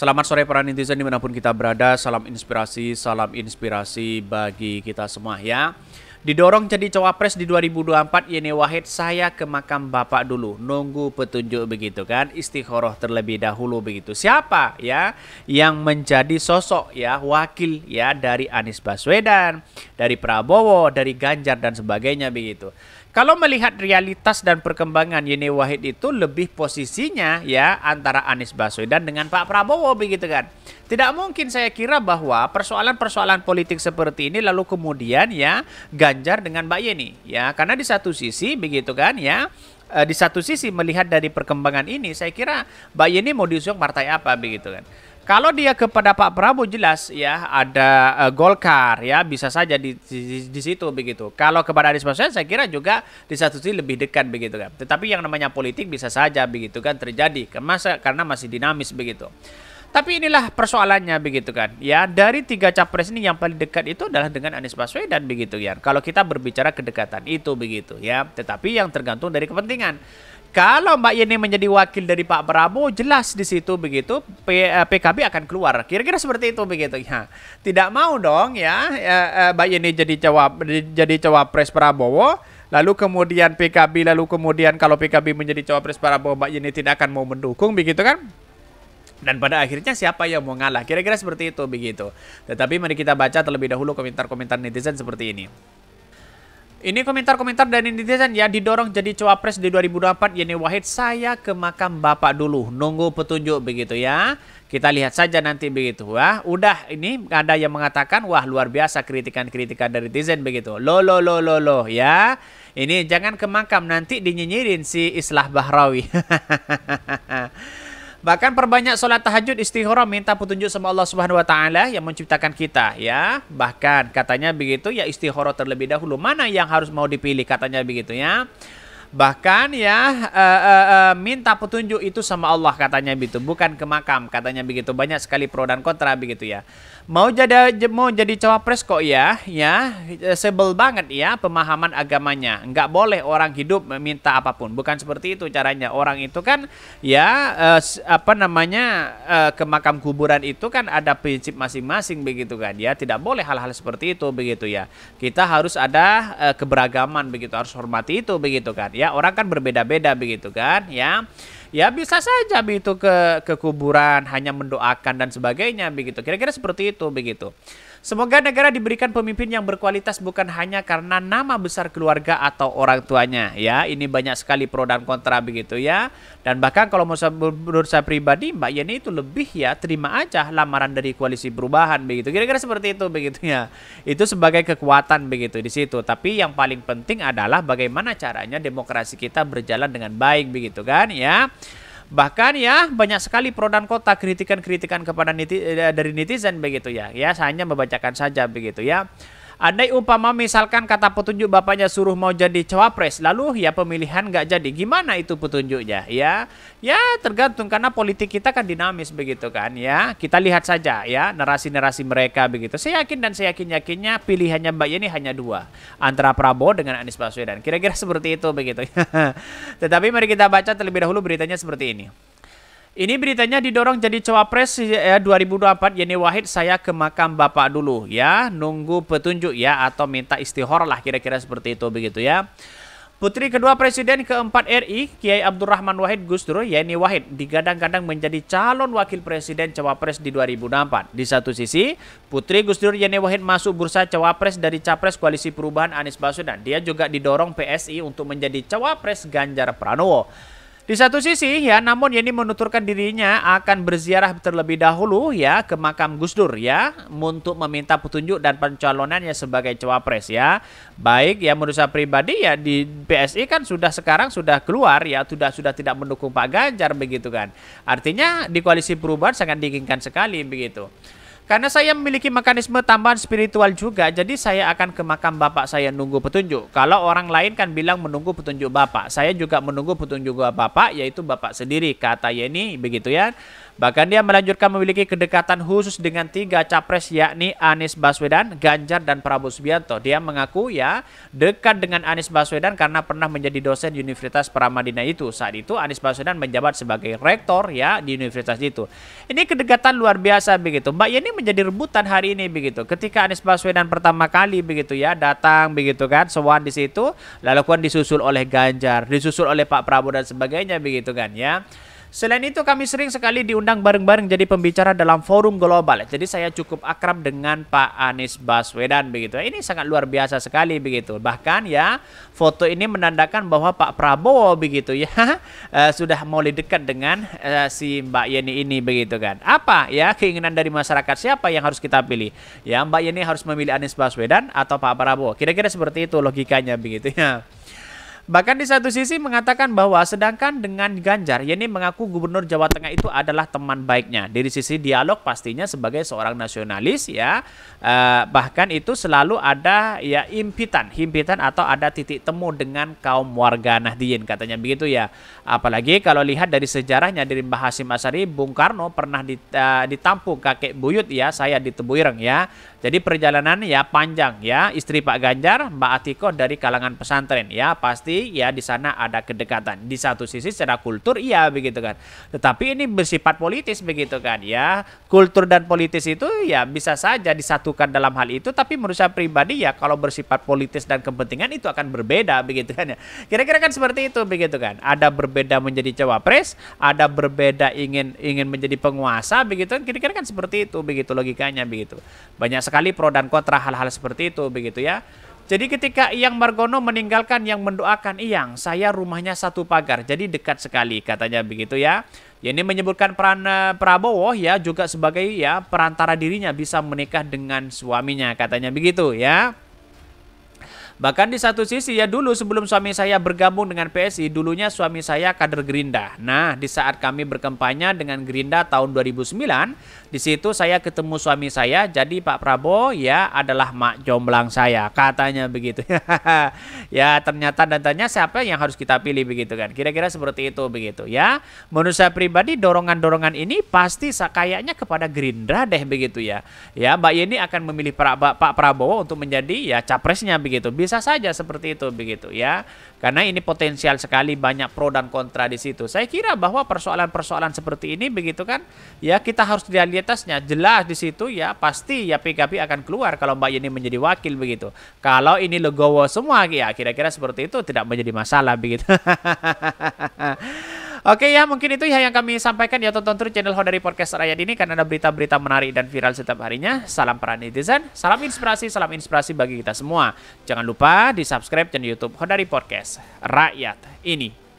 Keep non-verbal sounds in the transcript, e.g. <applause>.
Selamat sore para netizen dimanapun kita berada. Salam inspirasi, salam inspirasi bagi kita semua ya. Didorong jadi cawapres di 2024 Yeni Wahid saya ke makam bapak dulu nunggu petunjuk begitu kan istiqoroh terlebih dahulu begitu siapa ya yang menjadi sosok ya wakil ya dari Anies Baswedan dari Prabowo dari Ganjar dan sebagainya begitu kalau melihat realitas dan perkembangan Yeni Wahid itu lebih posisinya ya antara Anies Baswedan dengan Pak Prabowo begitu kan. Tidak mungkin saya kira bahwa persoalan-persoalan politik seperti ini lalu kemudian ya Ganjar dengan Mbak Yeni ya karena di satu sisi begitu kan ya eh, di satu sisi melihat dari perkembangan ini saya kira Mbak Yeni mau diusung partai apa begitu kan. Kalau dia kepada Pak Prabowo jelas ya ada uh, Golkar ya bisa saja di, di, di situ begitu. Kalau kepada Anies Baswedan saya kira juga di satu sisi lebih dekat begitu kan. Tetapi yang namanya politik bisa saja begitu kan terjadi karena masih dinamis begitu. Tapi inilah persoalannya begitu kan. Ya dari tiga capres ini yang paling dekat itu adalah dengan Anies Baswedan begitu ya. Kalau kita berbicara kedekatan itu begitu ya. Tetapi yang tergantung dari kepentingan. Kalau Mbak Yeni menjadi wakil dari Pak Prabowo, jelas di situ begitu P, eh, PKB akan keluar. Kira-kira seperti itu begitu ya. Tidak mau dong ya, ya eh, Mbak Yeni jadi cawap jadi cawapres Prabowo, lalu kemudian PKB, lalu kemudian kalau PKB menjadi cawapres Prabowo, Mbak Yeni tidak akan mau mendukung begitu kan? Dan pada akhirnya siapa yang mau ngalah? Kira-kira seperti itu begitu. Tetapi mari kita baca terlebih dahulu komentar-komentar netizen seperti ini. Ini komentar-komentar dari netizen ya didorong jadi cawapres di 2024 Yeni Wahid saya ke makam bapak dulu nunggu petunjuk begitu ya. Kita lihat saja nanti begitu. Wah, ya, udah ini ada yang mengatakan wah luar biasa kritikan-kritikan dari netizen begitu. Lo lo lo lo lo ya. Ini jangan ke makam nanti dinyinyirin si Islah Bahrawi. <laughs> Bahkan perbanyak sholat tahajud istighfar minta petunjuk sama Allah Subhanahu wa taala yang menciptakan kita ya. Bahkan katanya begitu ya istighfar terlebih dahulu mana yang harus mau dipilih katanya begitu ya bahkan ya uh, uh, uh, minta petunjuk itu sama Allah katanya begitu bukan ke makam katanya begitu banyak sekali pro dan kontra begitu ya mau jadi mau jadi cawapres kok ya ya sebel banget ya pemahaman agamanya nggak boleh orang hidup meminta apapun bukan seperti itu caranya orang itu kan ya uh, apa namanya uh, ke makam kuburan itu kan ada prinsip masing-masing begitu kan ya tidak boleh hal-hal seperti itu begitu ya kita harus ada uh, keberagaman begitu harus hormati itu begitu kan ya ya orang kan berbeda-beda begitu kan ya ya bisa saja begitu ke ke kuburan hanya mendoakan dan sebagainya begitu. Kira-kira seperti itu begitu. Semoga negara diberikan pemimpin yang berkualitas bukan hanya karena nama besar keluarga atau orang tuanya ya. Ini banyak sekali pro dan kontra begitu ya. Dan bahkan kalau menurut saya pribadi Mbak Yeni itu lebih ya terima aja lamaran dari koalisi perubahan begitu. Kira-kira seperti itu begitu ya. Itu sebagai kekuatan begitu di situ. Tapi yang paling penting adalah bagaimana caranya demokrasi kita berjalan dengan baik begitu kan ya. Bahkan ya banyak sekali pro dan kota kritikan-kritikan kepada neti, eh, dari netizen begitu ya. Ya, saya hanya membacakan saja begitu ya. Andai umpama misalkan kata petunjuk bapaknya suruh mau jadi cawapres, lalu ya pemilihan nggak jadi. Gimana itu petunjuknya? Ya, ya tergantung karena politik kita kan dinamis begitu kan ya. Kita lihat saja ya narasi-narasi mereka begitu. Saya yakin dan saya yakin yakinnya pilihannya Mbak Yeni hanya dua antara Prabowo dengan Anies Baswedan. Kira-kira seperti itu begitu. <laughs> Tetapi mari kita baca terlebih dahulu beritanya seperti ini. Ini beritanya didorong jadi cawapres ya 2024 ya, Yeni Wahid saya ke makam bapak dulu ya nunggu petunjuk ya atau minta istihor lah kira-kira seperti itu begitu ya. Putri kedua Presiden keempat RI Kiai Abdurrahman Wahid Gus Dur Yeni Wahid digadang-gadang menjadi calon wakil presiden cawapres di 2024. Di satu sisi, Putri Gus Dur Yeni Wahid masuk bursa cawapres dari capres koalisi perubahan Anies Baswedan. Dia juga didorong PSI untuk menjadi cawapres Ganjar Pranowo. Di satu sisi ya, namun Yeni menuturkan dirinya akan berziarah terlebih dahulu ya ke makam Gus Dur ya untuk meminta petunjuk dan pencalonannya sebagai cawapres ya. Baik ya menurut saya pribadi ya di PSI kan sudah sekarang sudah keluar ya sudah sudah tidak mendukung Pak Ganjar begitu kan. Artinya di koalisi perubahan sangat diinginkan sekali begitu. Karena saya memiliki mekanisme tambahan spiritual juga, jadi saya akan ke makam bapak saya nunggu petunjuk. Kalau orang lain kan bilang menunggu petunjuk bapak, saya juga menunggu petunjuk bapak, yaitu bapak sendiri, kata Yeni, begitu ya. Bahkan dia melanjutkan memiliki kedekatan khusus dengan tiga capres yakni Anies Baswedan, Ganjar, dan Prabowo Subianto. Dia mengaku ya dekat dengan Anies Baswedan karena pernah menjadi dosen Universitas Paramadina itu. Saat itu Anies Baswedan menjabat sebagai rektor ya di universitas itu. Ini kedekatan luar biasa begitu. Mbak ini menjadi rebutan hari ini begitu. Ketika Anies Baswedan pertama kali begitu ya datang begitu kan, sewan di situ, lalu kemudian disusul oleh Ganjar, disusul oleh Pak Prabowo dan sebagainya begitu kan ya. Selain itu kami sering sekali diundang bareng-bareng jadi pembicara dalam forum global. Jadi saya cukup akrab dengan Pak Anies Baswedan begitu. Ini sangat luar biasa sekali begitu. Bahkan ya foto ini menandakan bahwa Pak Prabowo begitu ya <laughs> eh, sudah mulai dekat dengan eh, si Mbak Yeni ini begitu kan. Apa ya keinginan dari masyarakat siapa yang harus kita pilih? Ya Mbak Yeni harus memilih Anies Baswedan atau Pak Prabowo. Kira-kira seperti itu logikanya begitu ya. Bahkan di satu sisi mengatakan bahwa sedangkan dengan Ganjar, Yeni mengaku gubernur Jawa Tengah itu adalah teman baiknya. Dari sisi dialog pastinya sebagai seorang nasionalis ya, eh, bahkan itu selalu ada ya impitan, himpitan atau ada titik temu dengan kaum warga Nahdien katanya begitu ya. Apalagi kalau lihat dari sejarahnya dari Mbah Hasim Asari, Bung Karno pernah eh, ditampung kakek buyut ya, saya di Tebuireng ya. Jadi perjalanan ya panjang ya, istri Pak Ganjar, Mbak Atiko dari kalangan pesantren ya, pasti ya di sana ada kedekatan. Di satu sisi secara kultur iya begitu kan. Tetapi ini bersifat politis begitu kan ya. Kultur dan politis itu ya bisa saja disatukan dalam hal itu tapi menurut saya pribadi ya kalau bersifat politis dan kepentingan itu akan berbeda <laughs> begitu kan ya. Kira-kira kan seperti itu begitu kan. Ada berbeda menjadi cawapres, ada berbeda ingin ingin menjadi penguasa begitu kan. Kira-kira kan seperti itu begitu logikanya begitu. Banyak sekali pro dan kontra hal-hal seperti itu begitu ya. Jadi ketika Iyang Margono meninggalkan yang mendoakan Iyang, saya rumahnya satu pagar, jadi dekat sekali katanya begitu ya. Ini menyebutkan peran eh, Prabowo ya juga sebagai ya perantara dirinya bisa menikah dengan suaminya katanya begitu ya. Bahkan di satu sisi ya dulu sebelum suami saya bergabung dengan PSI, dulunya suami saya kader Gerinda. Nah, di saat kami berkampanye dengan Gerinda tahun 2009, di situ saya ketemu suami saya, jadi Pak Prabowo ya adalah mak jomblang saya, katanya begitu. <laughs> ya, ternyata dan tanya siapa yang harus kita pilih begitu kan. Kira-kira seperti itu begitu ya. Menurut saya pribadi dorongan-dorongan ini pasti kayaknya kepada Gerindra deh begitu ya. Ya, Mbak Yeni akan memilih Pak Prabowo untuk menjadi ya capresnya begitu. Bisa bisa saja seperti itu begitu ya. Karena ini potensial sekali banyak pro dan kontra di situ. Saya kira bahwa persoalan-persoalan seperti ini begitu kan ya kita harus realitasnya jelas di situ ya pasti ya PKB akan keluar kalau Mbak Yeni menjadi wakil begitu. Kalau ini legowo semua ya kira-kira seperti itu tidak menjadi masalah begitu. <laughs> Oke ya, mungkin itu ya yang kami sampaikan ya tonton terus channel Hodari Podcast Raya ini karena ada berita-berita menarik dan viral setiap harinya. Salam para netizen, salam inspirasi, salam inspirasi bagi kita semua. Jangan lupa di subscribe channel YouTube Hodari Podcast Rakyat ini.